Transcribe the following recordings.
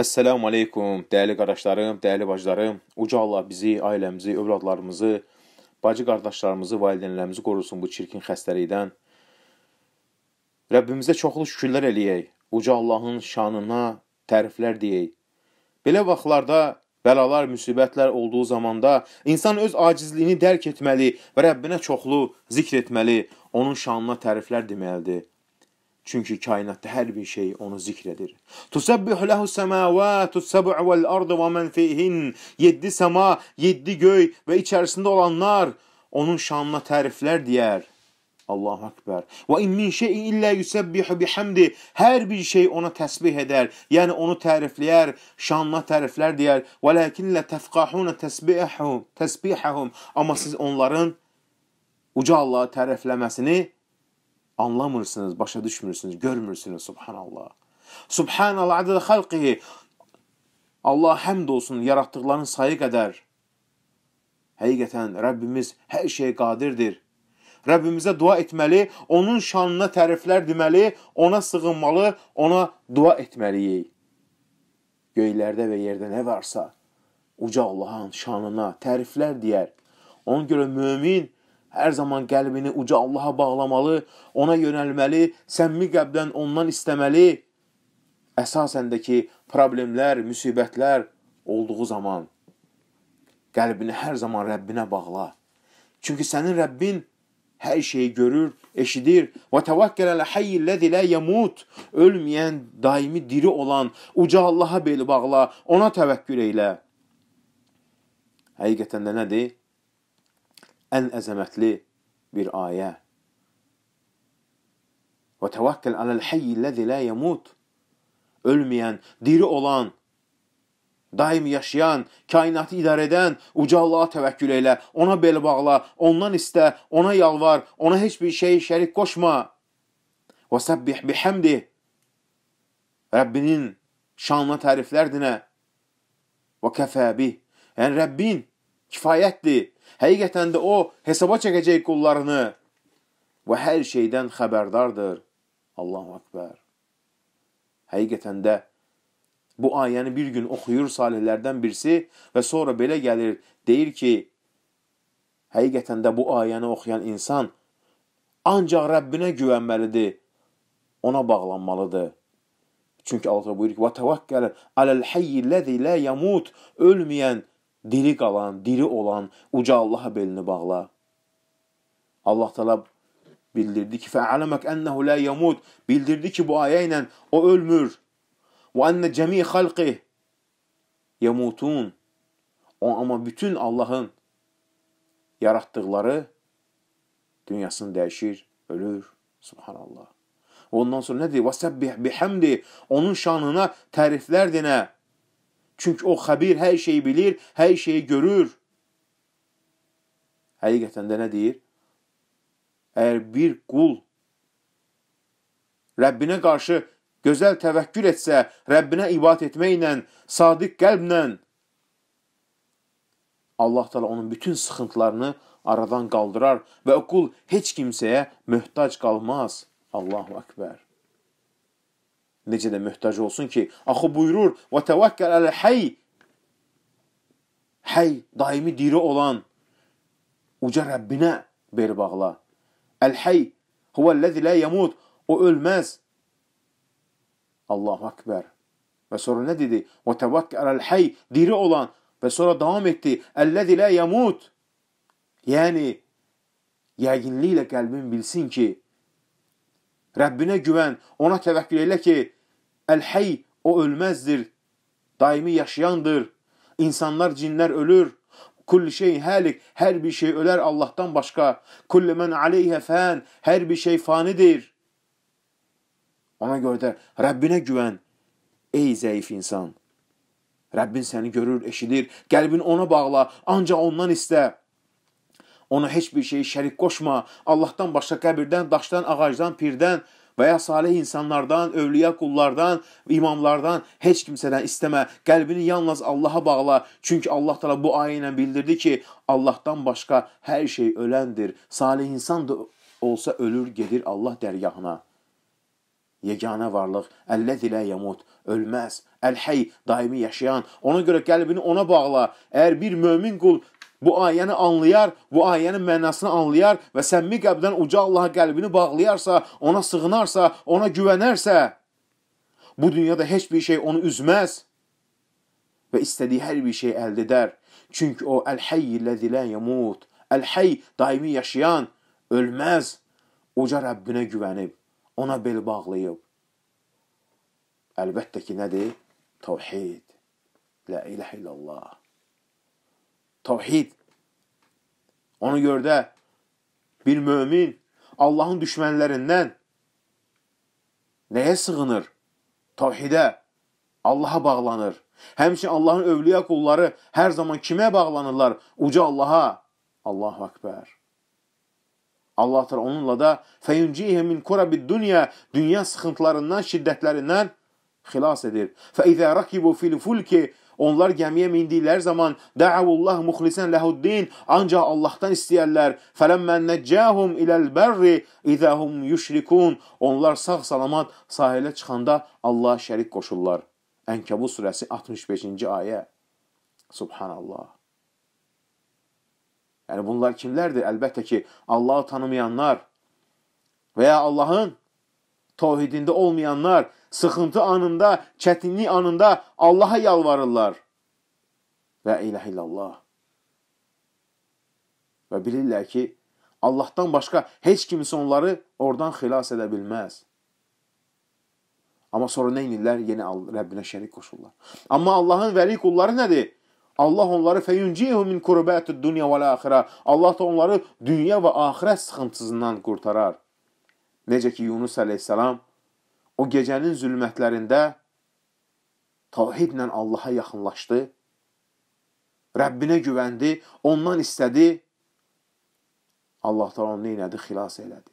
Əssəlamu aleykum, dəyərli qardaşlarım, dəyərli bacılarım. Uca Allah bizi, ailəmizi, övladlarımızı, bacı qardaşlarımızı, valideynlərimizi qorusun bu çirkin xəstəlikdən. Rəbbimizə çoxlu şükürlər eləyək. Uca Allahın şanına təriflər deyək. Belə vaxtlarda bəlalar, müsibətlər olduğu zamanda insan öz acizliyini dərk etməli və Rəbbinə çoxlu zikr etməli, onun şanına təriflər deməlidir. Çünki kainatda hər bir şey onu zikr edir. Tusəbbih lehu semavatu səb'u vel ardu və men fihin. 7 səma, 7 göy və içərisində olanlar onun şanına təriflər deyər. Allahu akbar. Və in min şeyin illə yusabbihu bihamdi. Hər bir şey ona təsbih edər, yəni onu tərifləyər, şanına təriflər deyər. Walakin la tafqahuna təsbihahum, təsbihahum. Amma siz onların uca Allahı tərifləməsini Anlamırsınız, başa düşmürsünüz, görmürsünüz. Subhanallah. Subhanallah adədə xalqihi. Allah həmd olsun yaratdıqlarının sayı qədər. Həqiqətən Rəbbimiz hər şeyə qadirdir. Rəbbimizə dua etməli, onun şanına təriflər deməli, ona sığınmalı, ona dua etməliyik. Göylərdə və yerdə nə varsa, uca Allahın şanına təriflər deyər. Ona görə mömin Hər zaman qəlbini uca Allaha bağlamalı, ona yönəlməli, səmmi qəbdən ondan istəməli. Əsasən də ki, problemlər, müsibətlər olduğu zaman qəlbini hər zaman Rəbbinə bağla. Çünki sənin Rəbbin hər şeyi görür, eşidir. Və təvəkkəl əl-hayy ləzi la yamut. Ölməyən, daimi diri olan uca Allaha bel bağla, ona təvəkkül eylə. Həqiqətən də nədir? ən əzəmətli bir ayə. Və təvəkkəl aləl-hayyiləzi la yamut. Ölməyən, diri olan, daim yaşayan, kainatı idarə edən uca Allaha təvəkkül elə, ona bel bağla, ondan istə, ona yalvar, ona heç bir şey şərik qoşma. Və səbbih bihamdi. Rəbbinin şanına təriflər dinə. Və kəfə bih. Yəni Rəbbin kifayətdir. Həqiqətən də o hesaba çəkəcək qullarını və hər şeydən xəbərdardır. Allahu Akbar. Həqiqətən də bu ayəni bir gün oxuyur salihlərdən birisi və sonra belə gəlir, deyir ki, həqiqətən də bu ayəni oxuyan insan ancaq Rəbbinə güvənməlidir, ona bağlanmalıdır. Çünki Allah buyurur ki: "Və təvəkkəl aləl-hayy ləzi la yamut." Ölməyən diri qalan, diri olan uca Allah belini bağla. Allah Teala bildirdi ki, "Fa'alamak ennehu la yamut." Bildirdi ki bu ayə ilə o ölmür. "Və enne cemi xalqi yamutun." O amma bütün Allahın yaratdıqları dünyasını dəyişir, ölür. Subhanallah. Ondan sonra nədir? "Və səbbih bihamdi." Onun şanına təriflər dinə. Çünki o xəbir hər şeyi bilir, hər şeyi görür. Həqiqətən də nə deyir? Əgər bir qul Rəbbinə qarşı gözəl təvəkkül etsə, Rəbbinə ibad etməklə, sadiq qəlblə Allah təala onun bütün sıxıntılarını aradan qaldırar və o qul heç kimsəyə möhtac qalmaz. Allahu əkbər. Necə də möhtac olsun ki, axı buyurur, "Və təvəkkəl əl-hayy" Hey, daimi diri olan uca Rəbbinə bel bağla. Əl-Hey huvəl-ləzi lə yəmud. O ölməz. Allahu Akbar. Və sonra nə dedi? Və təvəkkəl əl-Hey diri olan və sonra davam etdi. Əl-ləzi lə yəmud. Yəni, yəqinliklə qəlbin bilsin ki, Rəbbinə güvən, ona təvəkkül elə ki, Əl-Hey, o ölməzdir, daimi yaşayandır. İnsanlar, cinlər ölür. Kulli şey helik, her bir şey öler Allah'tan başka. Kulli men aleyhe fen, her bir şey fanidir. Ona göre de Rabbine güven. Ey zayıf insan. Rabbin seni görür, eşidir. Kalbin ona bağla, ancak ondan iste. ona heç bir şeyi şərik qoşma, Allahdan başqa qəbirdən, daşdan, ağacdan, pirdən və ya salih insanlardan, övliya qullardan, imamlardan heç kimsədən istəmə. Qəlbini yalnız Allaha bağla. Çünki Allah təala bu ayə ilə bildirdi ki, Allahdan başqa hər şey öləndir. Salih insan da olsa ölür, gedir Allah dərgahına. Yeganə varlıq, əlləzi lə yamut, ölməz, əlhey, daimi yaşayan. Ona görə qəlbini ona bağla. Əgər bir mömin qul bu ayəni anlayar, bu ayənin mənasını anlayar və səmmi qəbdən uca Allaha qəlbini bağlayarsa, ona sığınarsa, ona güvənərsə, bu dünyada heç bir şey onu üzməz və istədiyi hər bir şey əldə edər. Çünki o Əl-Hayy ləzi la yamut. Əl-Hayy daimi yaşayan, ölməz. Oca Rəbbinə güvənib, ona bel bağlayıb. Əlbəttə ki, nədir? Tavhid. La ilahe illallah. Tevhid. Onu görə də bir Mümin Allahın düşmanlarından neye sığınır? Tevhidə, Allaha bağlanır. Hemşin Allahın övliya qulları hər zaman kime bağlanırlar? Uca Allaha. Allahu Akbar. Allah təala onunla da feyuncihim min kurabid dunya dünya sıxıntılarından, şiddətlərindən xilas edir. Fe izə rakibu fil fulki Onlar gəmiyə mindikləri zaman da'avullah muxlisən lehuddin ancaq Allahdan istəyərlər. Fələmmən nəccahum iləl bərri izahum yüşrikun. Onlar sağ salamat sahilə çıxanda Allah şərik qoşurlar. Ənkəbut surəsi 65-ci ayə. Subhanallah. Yəni bunlar kimlərdir? Əlbəttə ki, Allahı tanımayanlar və ya Allahın tövhidində olmayanlar, sıxıntı anında, çətinlik anında Allaha yalvarırlar. Və ilah illallah. Və bilirlər ki, Allahdan başqa heç kimisi onları oradan xilas edə bilməz. Amma sonra nə edirlər? Yenə Rəbbinə şərik qoşurlar. Amma Allahın vəli qulları nədir? Allah onları feyuncihu min kurbati dunya və axirə. Allah da onları dünya və axirət sıxıntısından qurtarar. Necə ki Yunus əleyhissalam O gecənin zülmətlərində tavhidlə Allaha yaxınlaşdı, Rəbbinə güvəndi, ondan istədi, Allah da onu neynədi, xilas elədi.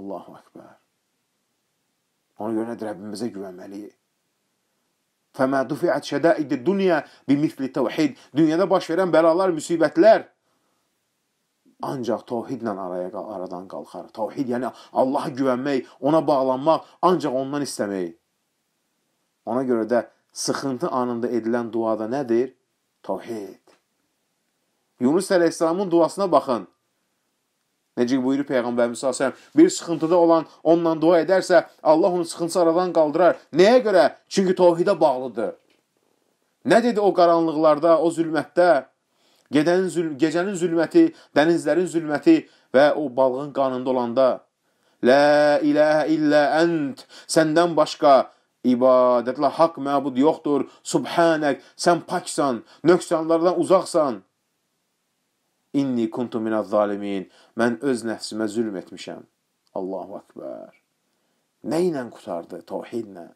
Allahu Akbar. Ona görə nədir, Rəbbimizə güvənməliyik. Fəmə dufiət şədaidi dünya bimithli təvhid. Dünyada baş verən bəlalar, müsibətlər ancaq təvhidlə araya aradan qalxar. Təvhid yəni Allaha güvənmək, ona bağlanmaq, ancaq ondan istəmək. Ona görə də sıxıntı anında edilən duada nədir? Təvhid. Yunus əleyhissalamın duasına baxın. Necə buyurur Peyğəmbərimiz s.ə.v. Bir sıxıntıda olan onunla dua edərsə, Allah onu sıxıntısı aradan qaldırar. Nəyə görə? Çünki təvhidə bağlıdır. Nə dedi o qaranlıqlarda, o zülmətdə? Gecənin, zül gecənin zülməti, dənizlərin zülməti və o balığın qanında olanda Lə iləhə illə ənt, səndən başqa ibadətlə haqq məbud yoxdur, subhanək, sən paksan, nöqsanlardan uzaqsan. İnni kuntu minəz zalimin, mən öz nəfsimə zülm etmişəm. Allahu Akbar. Nə ilə qutardı? Tavhidlə.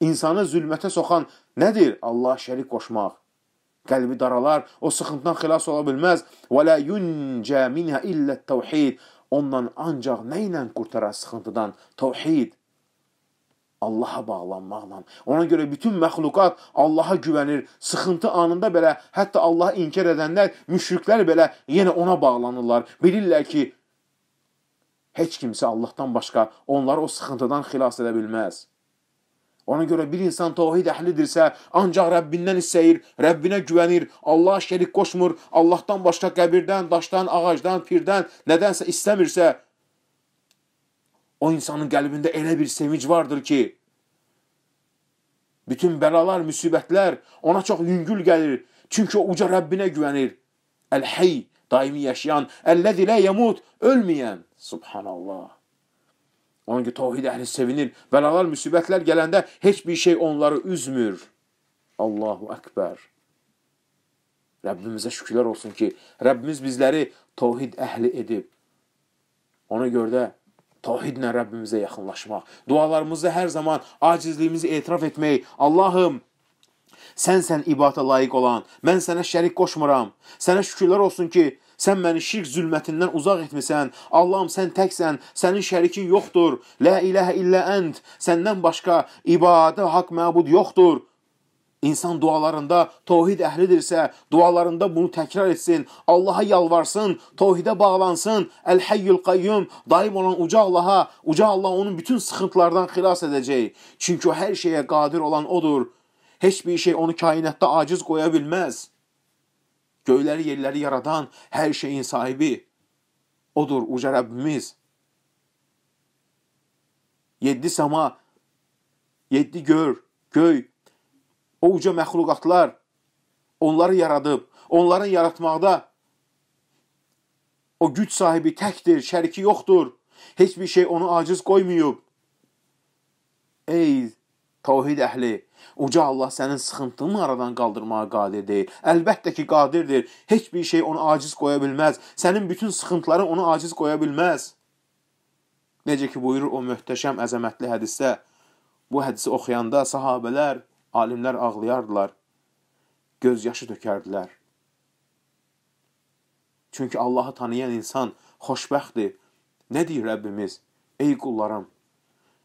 İnsanı zülmətə soxan nədir? Allah şərik qoşmaq qəlbi daralar, o sıxıntıdan xilas ola bilməz. Və la yuncə minhə illə təvhid. Ondan ancaq nə ilə qurtarar sıxıntıdan? Təvhid. Allaha bağlanmaqla. Ona görə bütün məxluqat Allaha güvənir. Sıxıntı anında belə, hətta Allahı inkar edənlər, müşriklər belə yenə ona bağlanırlar. Bilirlər ki, heç kimsə Allahdan başqa onları o sıxıntıdan xilas edə bilməz. Ona görə bir insan tohid əhlidirsə, ancaq Rəbbindən istəyir, Rəbbinə güvənir, Allah şərik qoşmur, Allahdan başqa qəbirdən, daşdan, ağacdan, pirdən, nədənsə istəmirsə, o insanın qəlbində elə bir sevinc vardır ki, bütün bəlalar, müsibətlər ona çox yüngül gəlir. Çünki o uca Rəbbinə güvənir. Əl-Hey, daimi yaşayan, Əlləzi lə yəmut, ölməyən. Subhanallah. Onun ki, tohid əhli sevinir. Bəlalar, müsibətlər gələndə heç bir şey onları üzmür. Allahu Əkbər. Rəbbimizə şükürlər olsun ki, Rəbbimiz bizləri tohid əhli edib. Ona görə də tohidlə Rəbbimizə yaxınlaşmaq, dualarımızda hər zaman acizliyimizi etiraf etmək, Allahım, Sənsən ibadətə layiq olan. Mən sənə şərik qoşmuram. Sənə şükürlər olsun ki, sən məni şirk zülmətindən uzaq etmisən. Allahım, sən təksən, sənin şərikin yoxdur. La ilahə illə ənd. Səndən başqa ibadə haqq məbud yoxdur. İnsan dualarında tohid əhlidirsə, dualarında bunu təkrar etsin, Allaha yalvarsın, tohidə bağlansın, Əl-Həyyül Qayyum, daim olan Uca Allaha, Uca Allah onun bütün sıxıntılardan xilas edəcək. Çünki o hər şeyə qadir olan odur heç bir şey onu kainatda aciz qoya bilməz. Göyləri, yerləri yaradan hər şeyin sahibi odur uca Rəbbimiz. Yeddi səma, yeddi gör, göy, o uca məxluqatlar onları yaradıb, onların yaratmaqda o güc sahibi təkdir, şəriki yoxdur. Heç bir şey onu aciz qoymayıb. Ey Tavhid əhli, Uca Allah sənin sıxıntını aradan qaldırmağa qadirdir. Əlbəttə ki, qadirdir. Heç bir şey onu aciz qoya bilməz. Sənin bütün sıxıntıların onu aciz qoya bilməz. Necə ki, buyurur o möhtəşəm əzəmətli hədisdə, bu hədisi oxuyanda sahabələr, alimlər ağlayardılar, göz yaşı tökərdilər. Çünki Allahı tanıyan insan xoşbəxtdir. Nə deyir Rəbbimiz? Ey qullarım,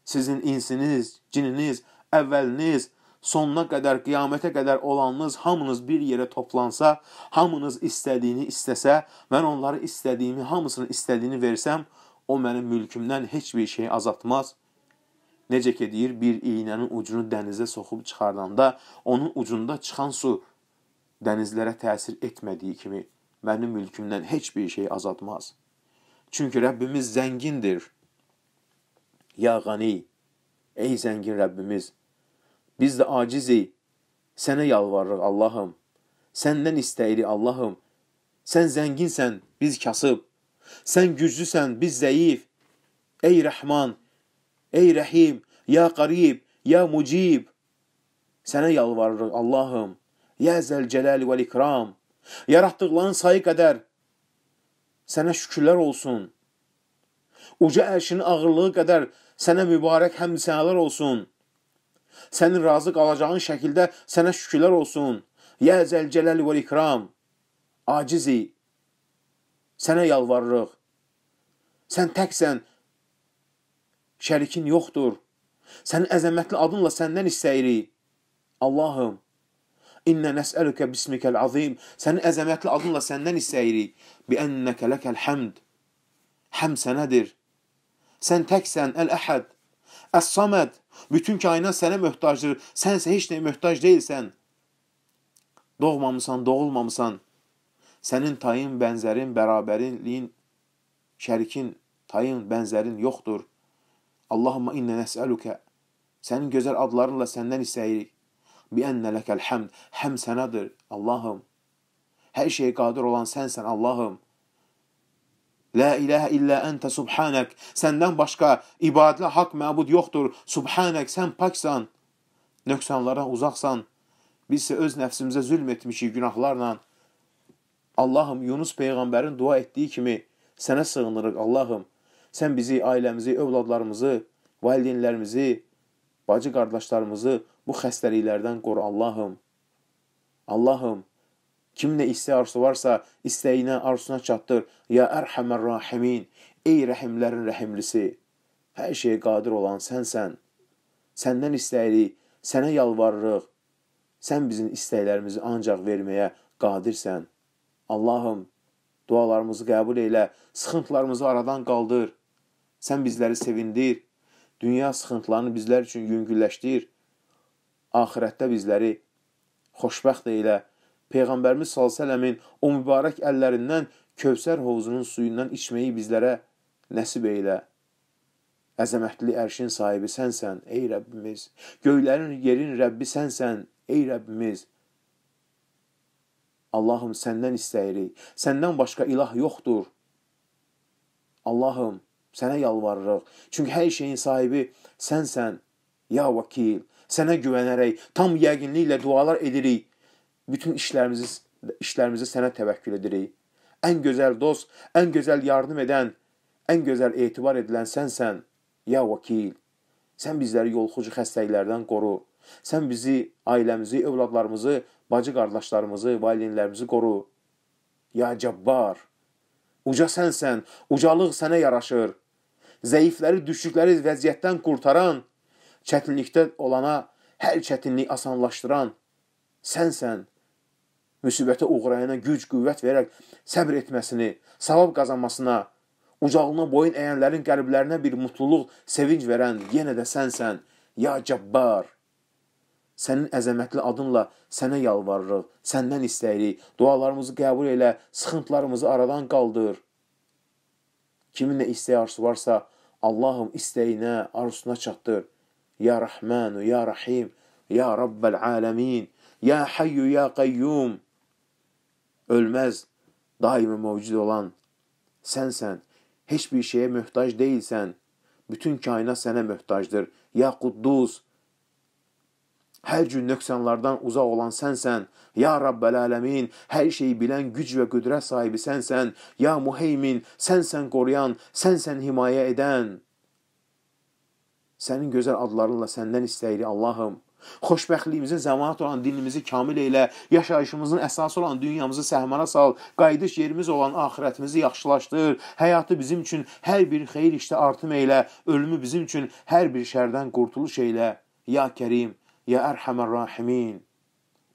sizin insiniz, cininiz əvvəliniz, sonuna qədər, qiyamətə qədər olanınız hamınız bir yerə toplansa, hamınız istədiyini istəsə, mən onları istədiyimi, hamısını istədiyini versəm, o mənim mülkümdən heç bir şey azaltmaz. Necə ki deyir, bir iynənin ucunu dənizə soxub çıxardanda, onun ucunda çıxan su dənizlərə təsir etmədiyi kimi mənim mülkümdən heç bir şey azaltmaz. Çünki Rəbbimiz zəngindir. Ya qani, ey zəngin Rəbbimiz, Biz də acizik. Sənə yalvarırıq Allahım. Səndən istəyirik Allahım. Sən zənginsən, biz kasıb. Sən güclüsən, biz zəif. Ey Rəhman, ey Rəhim, ya Qarib, ya Mucib. Sənə yalvarırıq Allahım. Ya Zəlcələl və İkram. Yaratdıqların sayı qədər sənə şükürlər olsun. Uca əşinin ağırlığı qədər sənə mübarək həmd sənələr olsun.'' sənin razı qalacağın şəkildə sənə şükürlər olsun. Yə zəlcələl və ikram. Acizi. Sənə yalvarırıq. Sən təksən. Şərikin yoxdur. Sənin əzəmətli adınla səndən istəyirik. Allahım, İnnə nəsəlükə bismikəl azim. Sənin əzəmətli adınla səndən istəyirik. Bi ənnəkə ləkəl həmd. Həm sənədir. Sən təksən, əl-əhəd. Əs-Saməd, bütün kainat sənə möhtacdır. Sənsə heç nəyə möhtac deyilsən. Doğmamısan, doğulmamısan. Sənin tayın, bənzərin, bərabərinliyin, şərikin, tayın, bənzərin yoxdur. Allahumma inna nəsəlükə. Sənin gözəl adlarınla səndən istəyirik. Bi ennə ləkəl həmd. Həm sənədir, Allahım. Hər şeyə qadir olan sənsən, Allahım. La ilahe illə əntə subhanək. Səndən başqa ibadələ haqq məbud yoxdur. Subhanək, sən paksan. Nöqsanlara uzaqsan. Biz isə öz nəfsimizə zülm etmişik günahlarla. Allahım, Yunus Peyğəmbərin dua etdiyi kimi sənə sığınırıq, Allahım. Sən bizi, ailəmizi, övladlarımızı, valideynlərimizi, bacı qardaşlarımızı bu xəstəliklərdən qor, Allahım. Allahım, Kim nə istəyə arzusu varsa, istəyinə, arzusuna çatdır. Ya Ərhəmər Rahimin, ey rəhimlərin rəhimlisi, hər şeyə qadir olan sənsən. Səndən istəyirik, sənə yalvarırıq. Sən bizim istəklərimizi ancaq verməyə qadirsən. Allahım, dualarımızı qəbul elə, sıxıntılarımızı aradan qaldır. Sən bizləri sevindir, dünya sıxıntılarını bizlər üçün yüngülləşdir. Ahirətdə bizləri xoşbəxt elə, Peyğəmbərimiz s.ə.v-in o mübarək əllərindən Kövsər hovuzunun suyundan içməyi bizlərə nəsib eylə. Əzəmətli ərşin sahibi sənsən, ey Rəbbimiz. Göylərin, yerin Rəbbi sənsən, ey Rəbbimiz. Allahım, səndən istəyirik. Səndən başqa ilah yoxdur. Allahım, sənə yalvarırıq. Çünki hər şeyin sahibi sənsən, ya vakil. Sənə güvənərək, tam yəqinliklə dualar edirik. Bütün işlərimizi, işlərimizi sənə təvəkkül edirik. Ən gözəl dost, ən gözəl yardım edən, ən gözəl etibar edilən sənsən, ya vakil. Sən bizləri yolxucu xəstəliklərdən qoru. Sən bizi, ailəmizi, övladlarımızı, bacı qardaşlarımızı, valideynlərimizi qoru. Ya Cəbbar, uca sənsən, ucalıq sənə yaraşır. Zəifləri, düşdükləri vəziyyətdən qurtaran, çətinlikdə olana hər çətinliyi asanlaşdıran sənsən müsibətə uğrayana güc-qüvvət verərək səbr etməsini, savab qazanmasına, ucalığına boyun əyənlərin qəlblərinə bir mutluluq, sevinc verən yenə də sənsən, ya Cəbbar. Sənin əzəmətli adınla sənə yalvarırıq, səndən istəyirik, dualarımızı qəbul elə, sıxıntılarımızı aradan qaldır. Kimin nə istəyi arzusu varsa, Allahım istəyinə, arzusuna çatdır. Ya Rəhmanu, Ya Rəhim, Ya Rabbəl Aləmin, Ya Hayyu, Ya Qayyum ölməz, daimi mövcud olan sənsən, heç bir şeyə möhtac deyilsən, bütün kainat sənə möhtacdır. Ya Quddus, hər cür nöqsanlardan uzaq olan sənsən, ya Rabbəl ələmin, hər şeyi bilən güc və qüdrət sahibi sənsən, ya Muheymin, sənsən qoruyan, sənsən himayə edən. Sənin gözəl adlarınla səndən istəyirik Allahım xoşbəxtliyimizi zəmanət olan dinimizi kamil elə, yaşayışımızın əsası olan dünyamızı səhmana sal, qayıdış yerimiz olan axirətimizi yaxşılaşdır, həyatı bizim üçün hər bir xeyir işdə artım elə, ölümü bizim üçün hər bir şərdən qurtuluş elə. Ya Kərim, ya Ərhəmər Rahimin.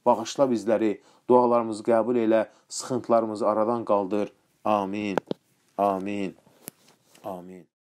Bağışla bizləri, dualarımızı qəbul elə, sıxıntılarımızı aradan qaldır. Amin. Amin. Amin.